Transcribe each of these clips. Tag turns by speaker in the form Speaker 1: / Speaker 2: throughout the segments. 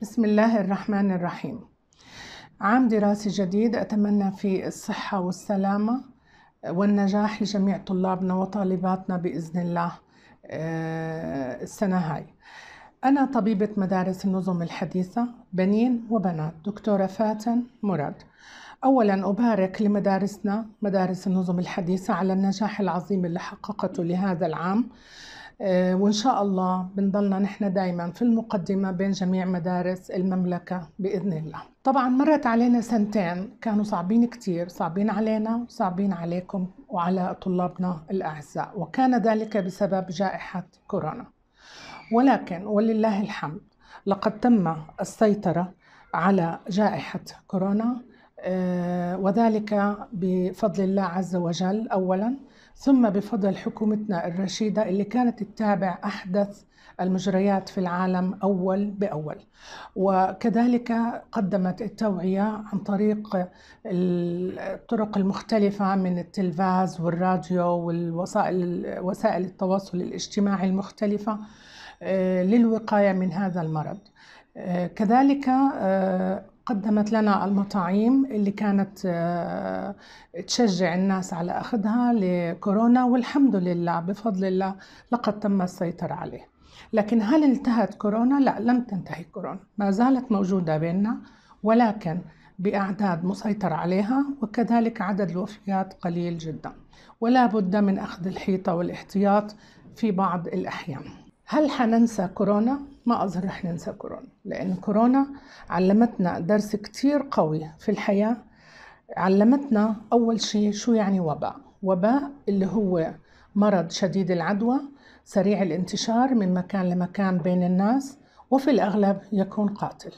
Speaker 1: بسم الله الرحمن الرحيم عام دراسي جديد أتمنى فيه الصحة والسلامة آه، والنجاح لجميع طلابنا وطالباتنا بإذن الله آه، السنة هاي أنا طبيبة مدارس النظم الحديثة بنين وبنات دكتورة فاتن مراد أولا أبارك لمدارسنا مدارس النظم الحديثة على النجاح العظيم اللي حققته لهذا العام آه، وإن شاء الله بنضلنا نحن دايما في المقدمة بين جميع مدارس المملكة بإذن الله طبعا مرت علينا سنتين كانوا صعبين كتير صعبين علينا وصعبين عليكم وعلى طلابنا الأعزاء وكان ذلك بسبب جائحة كورونا ولكن ولله الحمد لقد تم السيطرة على جائحة كورونا آه، وذلك بفضل الله عز وجل اولا ثم بفضل حكومتنا الرشيده اللي كانت تتابع احدث المجريات في العالم اول باول وكذلك قدمت التوعيه عن طريق الطرق المختلفه من التلفاز والراديو والوسائل وسائل التواصل الاجتماعي المختلفه آه، للوقايه من هذا المرض آه، كذلك قدمت لنا المطاعيم اللي كانت آه، تشجع الناس على أخذها لكورونا والحمد لله بفضل الله لقد تم السيطرة عليه لكن هل انتهت كورونا؟ لا لم تنتهي كورونا ما زالت موجودة بيننا ولكن بأعداد مسيطر عليها وكذلك عدد الوفيات قليل جدا ولا بد من أخذ الحيطة والاحتياط في بعض الأحيان هل حننسى كورونا؟ ما أظهر رح ننسى كورونا لأن كورونا علمتنا درس كتير قوي في الحياة علمتنا أول شيء شو يعني وباء وباء اللي هو مرض شديد العدوى سريع الانتشار من مكان لمكان بين الناس وفي الأغلب يكون قاتل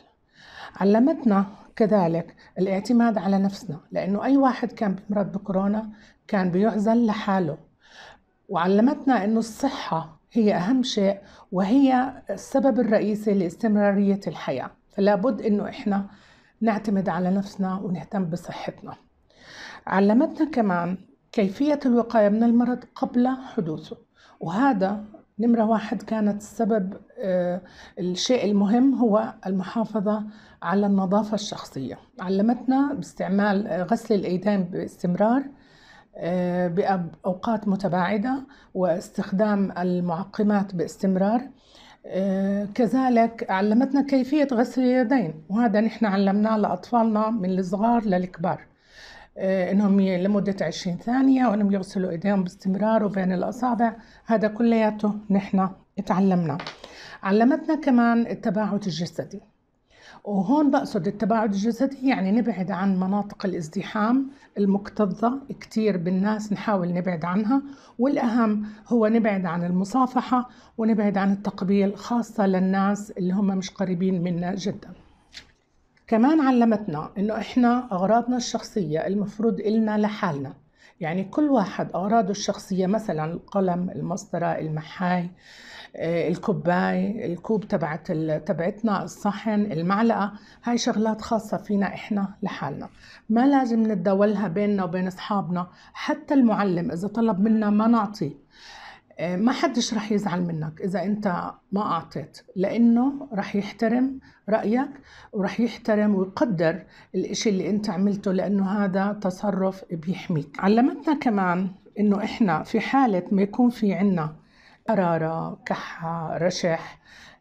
Speaker 1: علمتنا كذلك الاعتماد على نفسنا لأنه أي واحد كان بمرض بكورونا كان بيعزل لحاله وعلمتنا أنه الصحة هي أهم شيء وهي السبب الرئيسي لاستمرارية الحياة فلا بد إنه إحنا نعتمد على نفسنا ونهتم بصحتنا علمتنا كمان كيفية الوقاية من المرض قبل حدوثه وهذا نمرة واحد كانت السبب آه، الشيء المهم هو المحافظة على النظافة الشخصية علمتنا باستعمال غسل الأيدين باستمرار آه، بأوقات متباعدة واستخدام المعقمات باستمرار آه، كذلك علمتنا كيفية غسل اليدين وهذا نحن علمناه لأطفالنا من الصغار للكبار آه، انهم لمده 20 ثانيه وانهم يغسلوا ايديهم باستمرار وبين الاصابع هذا كلياته نحن تعلمناه علمتنا كمان التباعد الجسدي وهون بقصد التباعد الجسدي يعني نبعد عن مناطق الازدحام المكتظة كتير بالناس نحاول نبعد عنها والأهم هو نبعد عن المصافحة ونبعد عن التقبيل خاصة للناس اللي هم مش قريبين منا جدا كمان علمتنا انه احنا اغراضنا الشخصية المفروض النا لحالنا يعني كل واحد أغراضه الشخصية مثلا القلم المسطرة المحاي آه، الكوباي الكوب تبعت تبعتنا الصحن المعلقة هاي شغلات خاصة فينا إحنا لحالنا ما لازم نتداولها بيننا وبين أصحابنا حتى المعلم إذا طلب منا ما نعطيه ما حدش رح يزعل منك اذا انت ما اعطيت لانه رح يحترم رايك ورح يحترم ويقدر الاشي اللي انت عملته لانه هذا تصرف بيحميك علمتنا كمان انه احنا في حاله ما يكون في عنا حراره كحه رشح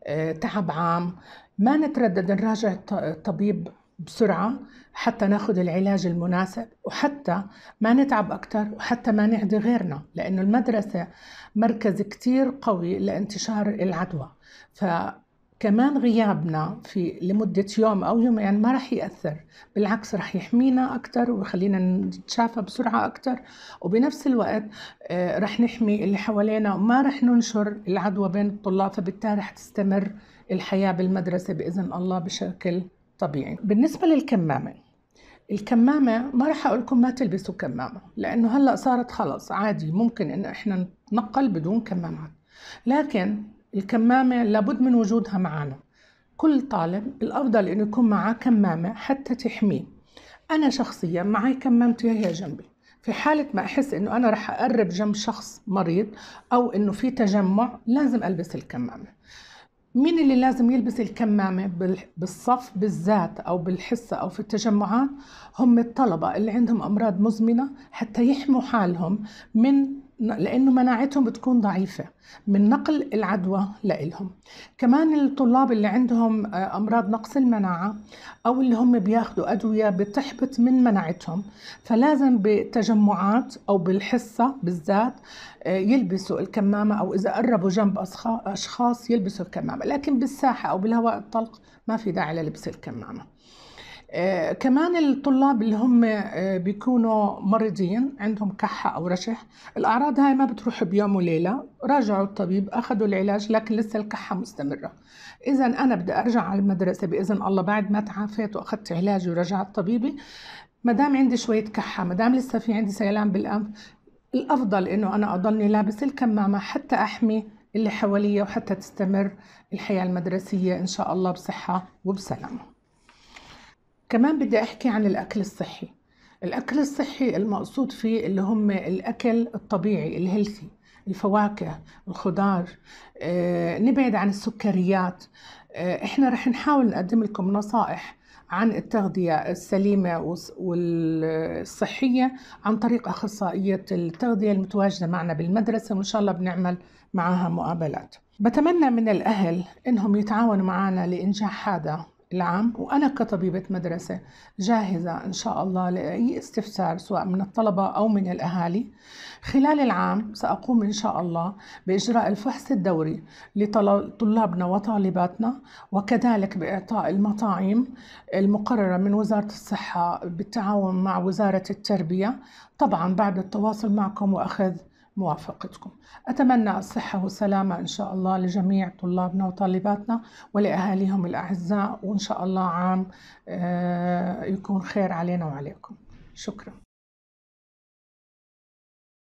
Speaker 1: آه، تعب عام ما نتردد نراجع الطبيب بسرعة حتى ناخد العلاج المناسب وحتى ما نتعب أكثر وحتى ما نعدي غيرنا لأنه المدرسة مركز كتير قوي لانتشار العدوى فكمان غيابنا في لمدة يوم أو يومين يعني ما رح يأثر بالعكس رح يحمينا أكثر ويخلينا نتشافى بسرعة أكثر وبنفس الوقت آه، رح نحمي اللي حوالينا وما رح ننشر العدوى بين الطلاب فبالتالي رح تستمر الحياة بالمدرسة بإذن الله بشكل طبيعي بالنسبة للكمامة الكمامة ما راح أقول لكم ما تلبسوا كمامة لأنه هلأ صارت خلص عادي ممكن إن إحنا نتنقل بدون كمامات لكن الكمامة لابد من وجودها معنا كل طالب الأفضل إنه يكون معاه كمامة حتى تحميه أنا شخصيا معي كمامتي هي جنبي في حالة ما أحس إنه أنا رح أقرب جنب شخص مريض أو إنه في تجمع لازم ألبس الكمامة مين اللي لازم يلبس الكمامة بالصف بالذات أو بالحصة أو في التجمعات هم الطلبة اللي عندهم أمراض مزمنة حتى يحموا حالهم من لأنه مناعتهم بتكون ضعيفة من نقل العدوى لإلهم كمان الطلاب اللي عندهم آه، أمراض نقص المناعة أو اللي هم بياخذوا أدوية بتحبط من مناعتهم فلازم بالتجمعات أو بالحصة بالذات آه، يلبسوا الكمامة أو إذا قربوا جنب أشخاص يلبسوا الكمامة لكن بالساحة أو بالهواء الطلق ما في داعي للبس الكمامة آه، كمان الطلاب اللي هم آه، بيكونوا مريضين عندهم كحة أو رشح الأعراض هاي ما بتروح بيوم وليلة راجعوا الطبيب أخذوا العلاج لكن لسه الكحة مستمرة إذا أنا بدي أرجع على المدرسة بإذن الله بعد ما تعافيت وأخذت علاجي ورجعت طبيبي ما دام عندي شوية كحة ما دام لسه في عندي سيلان بالأنف الأفضل إنه أنا أضلني لابس الكمامة حتى أحمي اللي حواليا وحتى تستمر الحياة المدرسية إن شاء الله بصحة وبسلامة كمان بدي أحكي عن الأكل الصحي الأكل الصحي المقصود فيه اللي هم الأكل الطبيعي الهيلثي الفواكه الخضار آه، نبعد عن السكريات آه، احنا رح نحاول نقدم لكم نصائح عن التغذية السليمة والصحية عن طريق أخصائية التغذية المتواجدة معنا بالمدرسة وإن شاء الله بنعمل معها مقابلات بتمنى من الأهل إنهم يتعاونوا معنا لإنجاح هذا العام وأنا كطبيبة مدرسة جاهزة إن شاء الله لأي استفسار سواء من الطلبة أو من الأهالي خلال العام سأقوم إن شاء الله بإجراء الفحص الدوري لطلابنا وطالباتنا وكذلك بإعطاء المطاعم المقررة من وزارة الصحة بالتعاون مع وزارة التربية طبعا بعد التواصل معكم وأخذ موافقتكم أتمنى الصحة والسلامة إن شاء الله لجميع طلابنا وطالباتنا ولأهاليهم الأعزاء وإن شاء الله عام آه، يكون خير علينا وعليكم شكرا